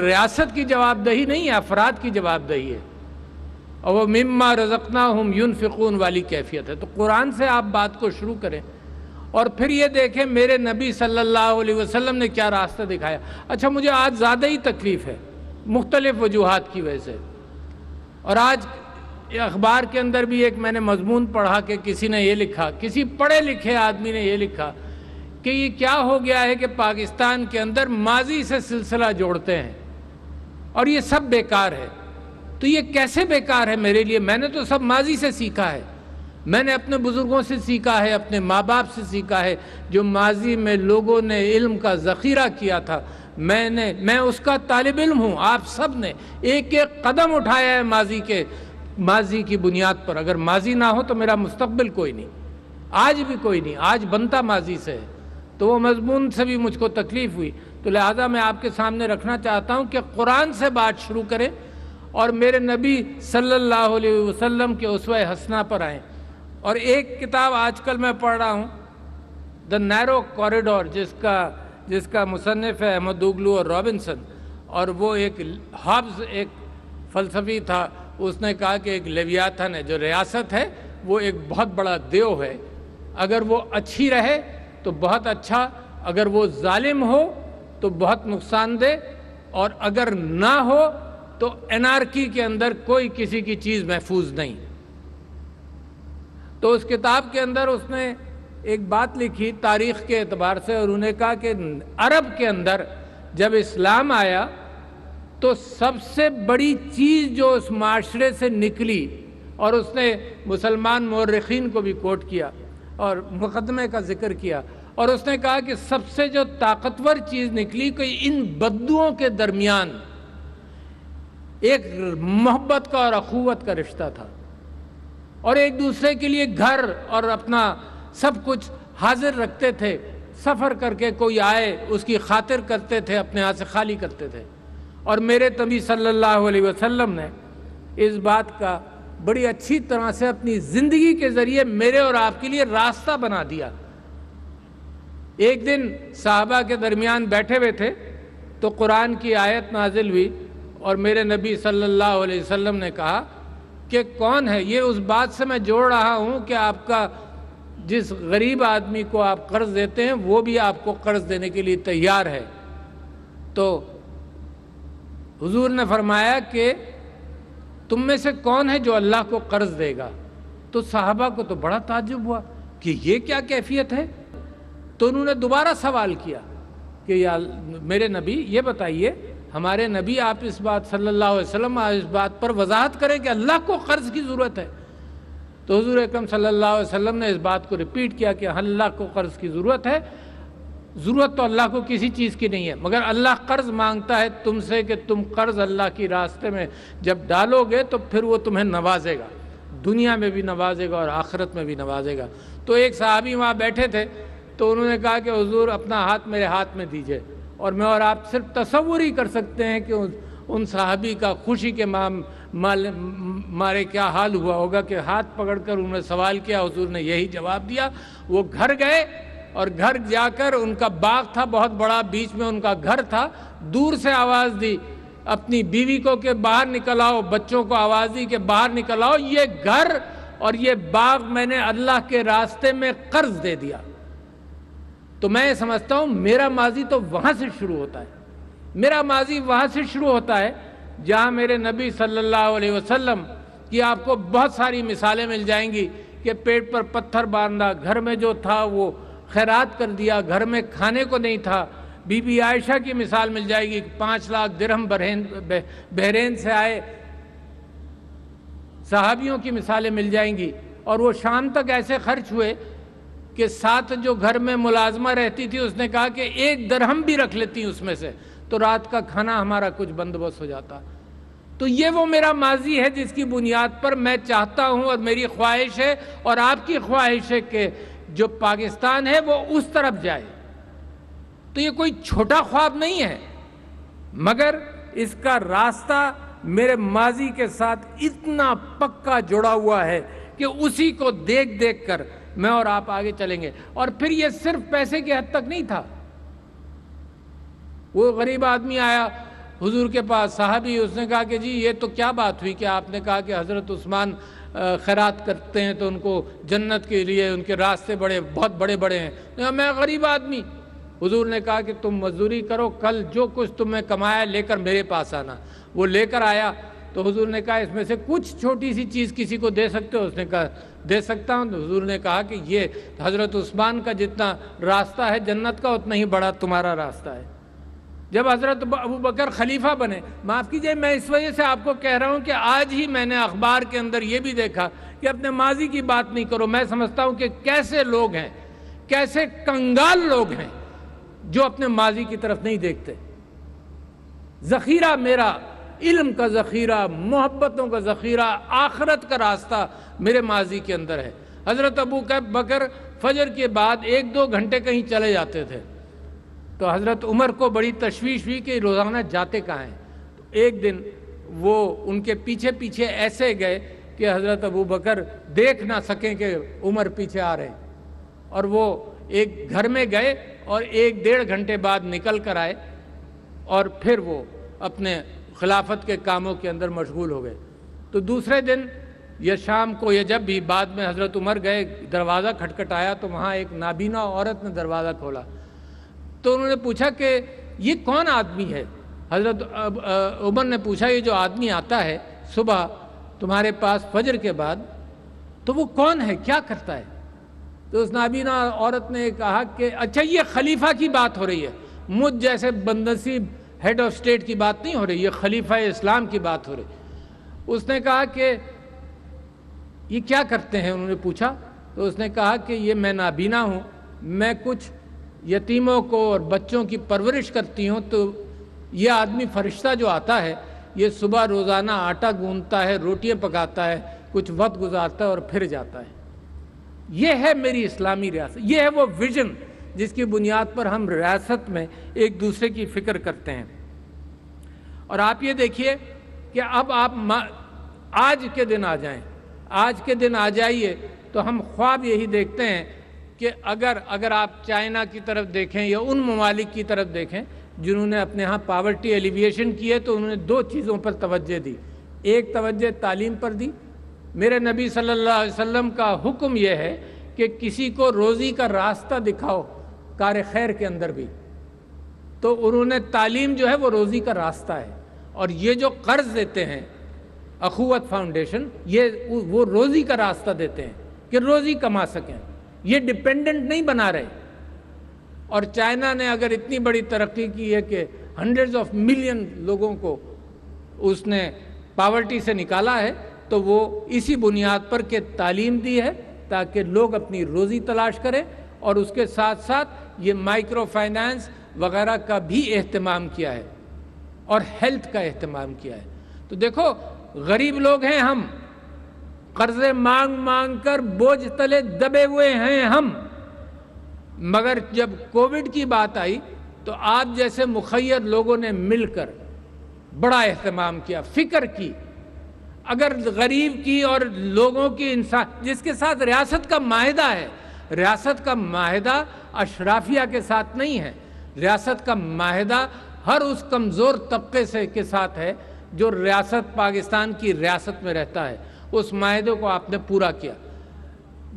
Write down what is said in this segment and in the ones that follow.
रियासत की जवाबदही नहीं है अफराद की जवाबदही है और वह मम्मा रजकना हम यून फ़िकून वाली कैफियत है तो कुरान से आप बात को शुरू करें और फिर ये देखें मेरे नबी सल्लल्लाहु अलैहि वसल्लम ने क्या रास्ता दिखाया अच्छा मुझे आज ज़्यादा ही तकलीफ़ है मुख्तलिफ़ वजूहत की वजह से और आज अखबार के अंदर भी एक मैंने मजमून पढ़ा कि किसी ने यह लिखा किसी पढ़े लिखे आदमी ने यह लिखा कि ये क्या हो गया है कि पाकिस्तान के अंदर माजी से सिलसिला जोड़ते हैं और ये सब बेकार है तो ये कैसे बेकार है मेरे लिए मैंने तो सब माजी से सीखा है मैंने अपने बुज़ुर्गों से सीखा है अपने माँ बाप से सीखा है जो माजी में लोगों ने इल्म का ज़ख़ीरा किया था मैंने मैं उसका तालब इल्म हूँ आप सब ने एक एक कदम उठाया है माजी के माजी की बुनियाद पर अगर माजी ना हो तो मेरा मुस्तबिल कोई नहीं आज भी कोई नहीं आज बनता माजी से है तो वो मजमून से भी मुझको तकलीफ हुई तो लिहाजा मैं आपके सामने रखना चाहता हूँ कि कुरान से बात शुरू करें और मेरे नबी सल्लल्लाहु अलैहि वसल्लम के उसव हसना पर आए और एक किताब आजकल मैं पढ़ रहा हूँ द नैरो कॉरिडोर जिसका जिसका मुसनफ़ है अहमद उगलू और रॉबिनसन और वो एक हब्स एक फलसफी था उसने कहा कि एक लेवियाथन है जो रियासत है वो एक बहुत बड़ा देव है अगर वो अच्छी रहे तो बहुत अच्छा अगर वो जालिम हो तो बहुत नुकसान दे और अगर ना हो तो एनार्की के अंदर कोई किसी की चीज़ महफूज नहीं तो उस किताब के अंदर उसने एक बात लिखी तारीख के अतबार से और उन्हें कहा कि अरब के अंदर जब इस्लाम आया तो सबसे बड़ी चीज़ जो उस माशरे से निकली और उसने मुसलमान मौरखीन को भी कोट किया और मुकदमे का जिक्र किया और उसने कहा कि सबसे जो ताकतवर चीज़ निकली कि इन बद्दुओं के दरमियान एक मोहब्बत का और अखुवत का रिश्ता था और एक दूसरे के लिए घर और अपना सब कुछ हाजिर रखते थे सफ़र करके कोई आए उसकी खातिर करते थे अपने हाथ से खाली करते थे और मेरे तभी सल्लल्लाहु अलैहि वसल्लम ने इस बात का बड़ी अच्छी तरह से अपनी जिंदगी के जरिए मेरे और आपके लिए रास्ता बना दिया एक दिन साहबा के दरमियान बैठे हुए थे तो कुरान की आयत नाजिल हुई और मेरे नबी सल्लल्लाहु अलैहि वसल्लम ने कहा कि कौन है ये उस बात से मैं जोड़ रहा हूँ कि आपका जिस गरीब आदमी को आप कर्ज देते हैं वो भी आपको कर्ज देने के लिए तैयार है तो हुजूर ने फरमाया कि तुम में से कौन है जो अल्लाह को कर्ज देगा तो साहबा को तो बड़ा ताजुब हुआ कि ये क्या कैफियत है तो उन्होंने दोबारा सवाल किया कि या मेरे नबी ये बताइए हमारे नबी आप इस बात सल्लल्लाहु अलैहि वसल्लम इस बात पर वजाहत करें कि अल्लाह को कर्ज की ज़रूरत है तो हजूर अकम सल्लल्लाहु अलैहि वसल्लम ने इस बात को रिपीट किया कि अल्लाह को कर्ज की ज़रूरत है ज़रूरत तो अल्लाह को किसी चीज़ की नहीं है मगर अल्लाह कर्ज़ मांगता है तुमसे कि तुम कर्ज़ अल्लाह की रास्ते में जब डालोगे तो फिर वो तुम्हें नवाजेगा दुनिया में भी नवाजेगा और आखिरत में भी नवाजेगा तो एक साहबी वहाँ बैठे थे तो उन्होंने कहा कि हजूर अपना हाथ मेरे हाथ में दीजिए और मैं और आप सिर्फ तस्वुर ही कर सकते हैं कि उन साहबी का खुशी के माम माल, मारे क्या हाल हुआ होगा कि हाथ पकड़कर उन्होंने सवाल किया हजूर ने यही जवाब दिया वो घर गए और घर जाकर उनका बाग था बहुत बड़ा बीच में उनका घर था दूर से आवाज़ दी अपनी बीवी को के बाहर निकल आओ बच्चों को आवाज़ दी के बाहर निकल आओ ये घर और ये बाग मैंने अल्लाह के रास्ते में कर्ज दे दिया तो मैं समझता हूँ मेरा माजी तो वहाँ से शुरू होता है मेरा माजी वहाँ से शुरू होता है जहाँ मेरे नबी सल्लल्लाहु अलैहि वसल्लम की आपको बहुत सारी मिसालें मिल जाएंगी कि पेट पर पत्थर बांधा घर में जो था वो खैरात कर दिया घर में खाने को नहीं था बीबी आयशा की मिसाल मिल जाएगी पांच लाख दिरहम बहरेन बहरेन से आए सहाबियों की मिसालें मिल जाएंगी और वो शाम तक ऐसे खर्च हुए कि साथ जो घर में मुलाजमा रहती थी उसने कहा कि एक दरहम भी रख लेती उसमें से तो रात का खाना हमारा कुछ बंदोबस्त हो जाता तो ये वो मेरा माजी है जिसकी बुनियाद पर मैं चाहता हूँ और मेरी ख्वाहिश है और आपकी ख्वाहिश है कि जो पाकिस्तान है वो उस तरफ जाए तो ये कोई छोटा ख्वाब नहीं है मगर इसका रास्ता मेरे माजी के साथ इतना पक्का जुड़ा हुआ है कि उसी को देख देख कर मैं और आप आगे चलेंगे और फिर ये सिर्फ पैसे की हद तक नहीं था वो गरीब आदमी आया हुजूर के पास साहबी उसने कहा कि जी ये तो क्या बात हुई कि आपने कहा कि हज़रत उस्मान खैरात करते हैं तो उनको जन्नत के लिए उनके रास्ते बड़े बहुत बड़े बड़े हैं तो मैं गरीब आदमी हुजूर ने कहा कि तुम मजदूरी करो कल जो कुछ तुम्हें कमाया लेकर मेरे पास आना वो लेकर आया तो हुजूर ने कहा इसमें से कुछ छोटी सी चीज़ किसी को दे सकते हो उसने कहा दे सकता हूँ तो हुजूर ने कहा कि ये हज़रत उस्मान का जितना रास्ता है जन्नत का उतना ही बड़ा तुम्हारा रास्ता है जब हज़रत अबू बकर खलीफा बने माफ़ कीजिए मैं इस वजह से आपको कह रहा हूँ कि आज ही मैंने अखबार के अंदर ये भी देखा कि अपने माजी की बात नहीं करो मैं समझता हूँ कि कैसे लोग हैं कैसे कंगाल लोग हैं जो अपने माजी की तरफ नहीं देखते ज़ख़ीरा मेरा इल्म का ज़ख़ीरा मोहब्बतों का ज़ख़ीरा आखरत का रास्ता मेरे माजी के अंदर है हज़रत अबू कैब बकर फजर के बाद एक दो घंटे कहीं चले जाते थे तो हज़रत उमर को बड़ी तशवीश हुई कि रोज़ाना जाते कहाँ हैं तो एक दिन वो उनके पीछे पीछे ऐसे गए कि हज़रत अबू बकर देख ना सकें कि उमर पीछे आ रहे और वो एक घर में गए और एक डेढ़ घंटे बाद निकल कर आए और फिर वो अपने खिलाफत के कामों के अंदर मशगूल हो गए तो दूसरे दिन यह शाम को यह जब भी बाद में हज़रत उमर गए दरवाज़ा खटखटाया तो वहाँ एक नाबीना औरत ने दरवाज़ा खोला तो उन्होंने पूछा कि ये कौन आदमी है हजरत उमर ने पूछा ये जो आदमी आता है सुबह तुम्हारे पास फजर के बाद तो वो कौन है क्या करता है तो उस नाबीना औरत ने कहा कि अच्छा ये खलीफा की बात हो रही है मुझ जैसे बंदसी हेड ऑफ स्टेट की बात नहीं हो रही ये खलीफा इस्लाम की बात हो रही उसने कहा कि ये क्या करते हैं उन्होंने पूछा तो उसने कहा कि ये मैं नाबीना हूँ मैं कुछ यतीमों को और बच्चों की परवरिश करती हूँ तो ये आदमी फरिश्ता जो आता है ये सुबह रोज़ाना आटा गूंदता है रोटियाँ पकाता है कुछ वक्त गुजारता है और फिर जाता है ये है मेरी इस्लामी रियासत ये है वो विजन जिसकी बुनियाद पर हम रियासत में एक दूसरे की फिक्र करते हैं और आप ये देखिए कि अब आप आज के दिन आ जाएं आज के दिन आ जाइए तो हम ख्वाब यही देखते हैं कि अगर अगर आप चाइना की तरफ देखें या उन ममालिक की तरफ देखें जिन्होंने अपने यहाँ पावर्टी एलिविएशन की है तो उन्होंने दो चीज़ों पर तोज्जह दी एक तोज्जह तालीम पर दी मेरे नबी सल्ला वम का हुक्म यह है कि किसी को रोज़ी का रास्ता दिखाओ कार खैर के अंदर भी तो उन्होंने तालीम जो है वो रोज़ी का रास्ता है और ये जो कर्ज देते हैं अखुवत फाउंडेशन ये वो रोज़ी का रास्ता देते हैं कि रोज़ी कमा सकें ये डिपेंडेंट नहीं बना रहे और चाइना ने अगर इतनी बड़ी तरक्की की है कि हंड्रेड्स ऑफ मिलियन लोगों को उसने पावर्टी से निकाला है तो वो इसी बुनियाद पर के तालीम दी है ताकि लोग अपनी रोज़ी तलाश करें और उसके साथ साथ ये माइक्रो फाइनेंस वगैरह का भी अहतमाम किया है और हेल्थ का अहतमाम किया है तो देखो गरीब लोग हैं हम कर्जे मांग मांग कर बोझ तले दबे हुए हैं हम मगर जब कोविड की बात आई तो आप जैसे मुखैर लोगों ने मिलकर बड़ा अहतमाम किया फिक्र की अगर गरीब की और लोगों की इंसान जिसके साथ रियासत का माहिदा है रियासत का माहिदा अशराफिया के साथ नहीं है रियासत का माहिदा हर उस कमज़ोर तबके से के साथ है जो रियासत पाकिस्तान की रियासत में रहता है उस माहे को आपने पूरा किया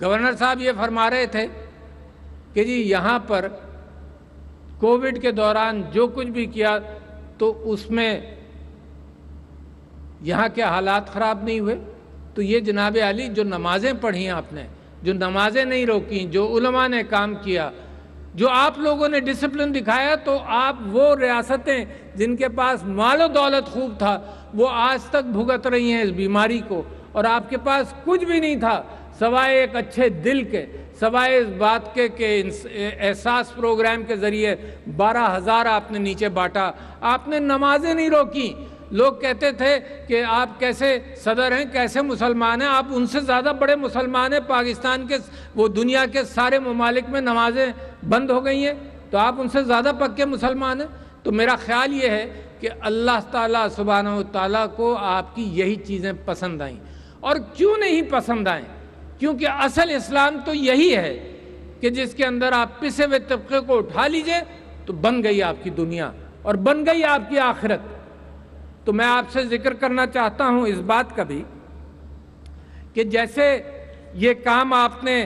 गवर्नर साहब ये फरमा रहे थे कि जी यहाँ पर कोविड के दौरान जो कुछ भी किया तो उसमें यहाँ के हालात ख़राब नहीं हुए तो ये जनाब अली जो नमाज़ें पढ़ी आपने जो नमाज़ें नहीं रोकी जो उलमा ने काम किया जो आप लोगों ने डिसिप्लिन दिखाया तो आप वो रियासतें जिनके पास मालो दौलत खूब था वो आज तक भुगत रही हैं इस बीमारी को और आपके पास कुछ भी नहीं था सवाए एक अच्छे दिल के सवाए इस बात के के एहसास प्रोग्राम के ज़रिए बारह हज़ार आपने नीचे बांटा आपने नमाजें नहीं रोकी लोग कहते थे कि आप कैसे सदर हैं कैसे मुसलमान हैं आप उनसे ज़्यादा बड़े मुसलमान हैं पाकिस्तान के वो दुनिया के सारे ममालिक में नमाजें बंद हो गई हैं तो आप उनसे ज़्यादा पक्के मुसलमान हैं तो मेरा ख्याल ये है कि अल्लाह ताला सुबहाना ताला को आपकी यही चीज़ें पसंद आईं और क्यों नहीं पसंद आए क्योंकि असल इस्लाम तो यही है कि जिसके अंदर आप पिसे हुए तबके को उठा लीजिए तो बन गई आपकी दुनिया और बन गई आपकी आखिरत तो मैं आपसे जिक्र करना चाहता हूं इस बात का भी कि जैसे ये काम आपने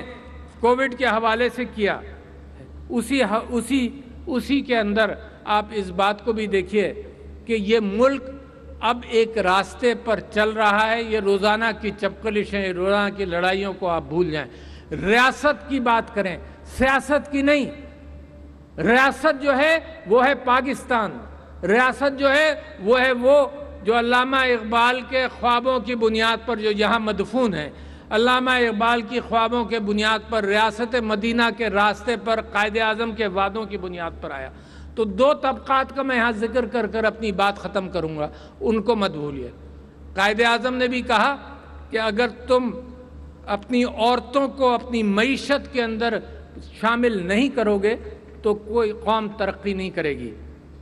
कोविड के हवाले से किया उसी उसी उसी के अंदर आप इस बात को भी देखिए कि ये मुल्क अब एक रास्ते पर चल रहा है ये रोज़ाना की चपकलिशें रोज़ाना की लड़ाइयों को आप भूल जाएं रियासत की बात करें सियासत की नहीं रियासत जो है वो है पाकिस्तान रियासत जो है वो है वो जो अलामा इकबाल के ख्वाबों की बुनियाद पर जो यहाँ मदफून है अलामा इकबाल की ख्वाबों के बुनियाद पर रियासत मदीना के रास्ते पर कायद अजम के वादों की बुनियाद पर आया तो दो तबक़ात का मैं यहाँ जिक्र कर कर अपनी बात ख़त्म करूँगा उनको मत भूलिए कायद अजम ने भी कहा कि अगर तुम अपनी औरतों को अपनी मीशत के अंदर शामिल नहीं करोगे तो कोई कौम तरक्की नहीं करेगी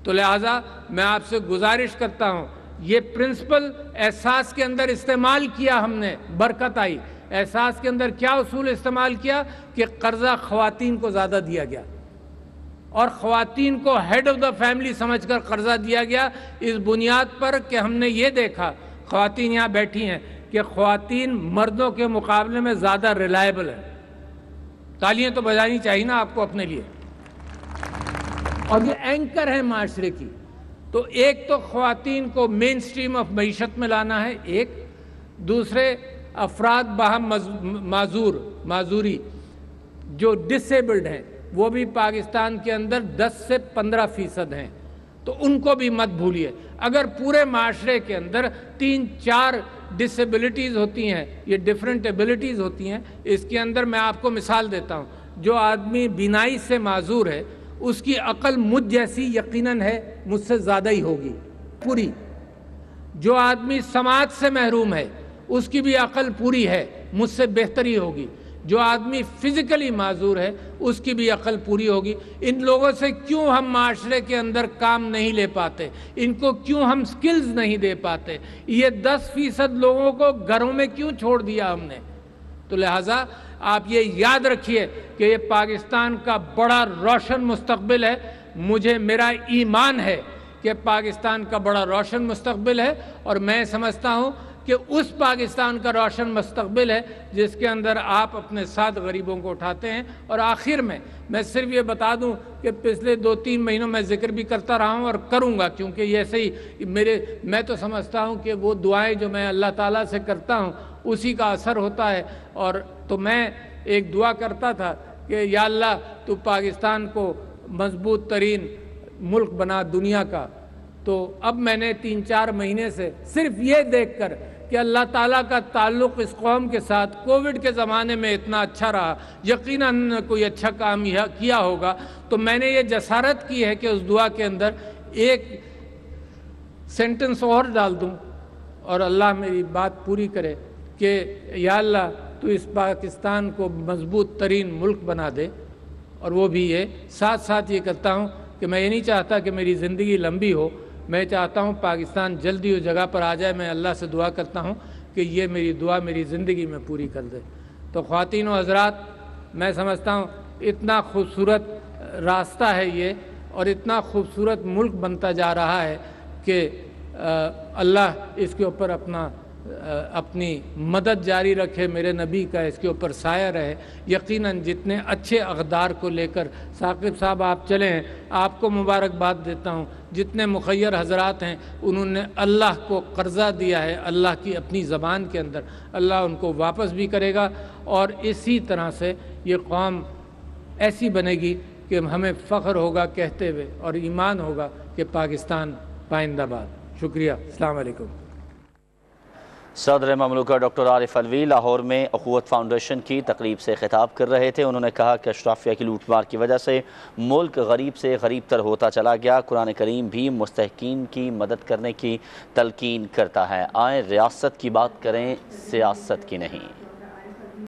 तो लिहाजा मैं आपसे गुजारिश करता हूँ ये प्रिंसिपल एहसास के अंदर इस्तेमाल किया हमने बरकत आई एहसास के अंदर क्या उसूल इस्तेमाल किया कि कर्ज़ा खुवान को ज़्यादा दिया गया और ख़वातीन को हेड ऑफ़ द फैमिली समझ कर कर्ज़ा दिया गया इस बुनियाद पर कि हमने ये देखा खातन यहाँ बैठी हैं कि खातन मर्दों के मुकाबले में ज़्यादा रिलायबल हैं तालियाँ तो बजानी चाहिए ना आपको अपने लिए और ये एंकर है माशरे की तो एक तो खातन को मेन स्ट्रीम ऑफ मीशत में लाना है एक दूसरे अफराद बाहम माजूर माजूरी जो डिसेबल्ड हैं वो भी पाकिस्तान के अंदर 10 से 15 फीसद हैं तो उनको भी मत भूलिए अगर पूरे माशरे के अंदर तीन चार डिसेबिलिटीज़ होती हैं ये डिफरेंट एबिलिटीज़ होती हैं इसके अंदर मैं आपको मिसाल देता हूँ जो आदमी बिनाई से माजूर है उसकी अकल मुझ जैसी यकीनन है मुझसे ज़्यादा ही होगी पूरी जो आदमी समाज से महरूम है उसकी भी अकल पूरी है मुझसे बेहतरी होगी जो आदमी फिजिकली माजूर है उसकी भी अकल पूरी होगी इन लोगों से क्यों हम माशरे के अंदर काम नहीं ले पाते इनको क्यों हम स्किल्स नहीं दे पाते ये दस फीसद लोगों को घरों में क्यों छोड़ दिया हमने तो लिहाजा आप ये याद रखिए कि ये पाकिस्तान का बड़ा रोशन मुस्तबिल है मुझे मेरा ईमान है कि पाकिस्तान का बड़ा रोशन मुस्तबिल है और मैं समझता हूँ कि उस पाकिस्तान का रोशन मस्तबिल है जिसके अंदर आप अपने साथ गरीबों को उठाते हैं और आखिर में मैं सिर्फ ये बता दूं कि पिछले दो तीन महीनों में जिक्र भी करता रहा हूं और करूंगा क्योंकि ऐसे ही मेरे मैं तो समझता हूं कि वो दुआएं जो मैं अल्लाह ताला से करता हूं उसी का असर होता है और तो मैं एक दुआ करता था कि या अल्लाह तो पाकिस्तान को मजबूत तरीन मुल्क बना दुनिया का तो अब मैंने तीन चार महीने से सिर्फ ये देखकर कि अल्लाह ताला का ताल्लुक़ इस कौम के साथ कोविड के ज़माने में इतना अच्छा रहा यकीन कोई अच्छा काम यह किया होगा तो मैंने ये जसारत की है कि उस दुआ के अंदर एक सेंटेंस और डाल दूँ और अल्लाह मेरी बात पूरी करे कि या अल्लाह तो इस पाकिस्तान को मजबूत तरीन मुल्क बना दे और वो भी ये साथ साथ ये करता हूँ कि मैं ये नहीं चाहता कि मेरी ज़िंदगी लंबी हो मैं चाहता हूँ पाकिस्तान जल्दी उस जगह पर आ जाए मैं अल्लाह से दुआ करता हूँ कि ये मेरी दुआ मेरी ज़िंदगी में पूरी कर दे तो ख़्वान हजरात मैं समझता हूँ इतना खूबसूरत रास्ता है ये और इतना खूबसूरत मुल्क बनता जा रहा है कि अल्लाह इसके ऊपर अपना अपनी मदद जारी रखे मेरे नबी का इसके ऊपर साया रहे यकीनन जितने अच्छे अकदार को लेकर साकिब साहब आप चले हैं आपको मुबारकबाद देता हूँ जितने मुखैर हजरात हैं उन्होंने अल्लाह को कर्ज़ा दिया है अल्लाह की अपनी ज़बान के अंदर अल्लाह उनको वापस भी करेगा और इसी तरह से ये कौम ऐसी बनेगी कि हमें फ़ख्र होगा कहते हुए और ईमान होगा कि पाकिस्तान पाइंदाबाद शुक्रिया अलैक्म सदर ममलूका डॉक्टर आरिफ अलवी लाहौर में अखवत फाउंडेशन की तकरीब से खिताब कर रहे थे उन्होंने कहा कि अशराफिया की लूटमार की वजह से मुल्क गरीब से गरीब तर होता चला गया कुरान करीम भी मुस्तकिन की मदद करने की तलकिन करता है आए रियासत की बात करें सियासत की नहीं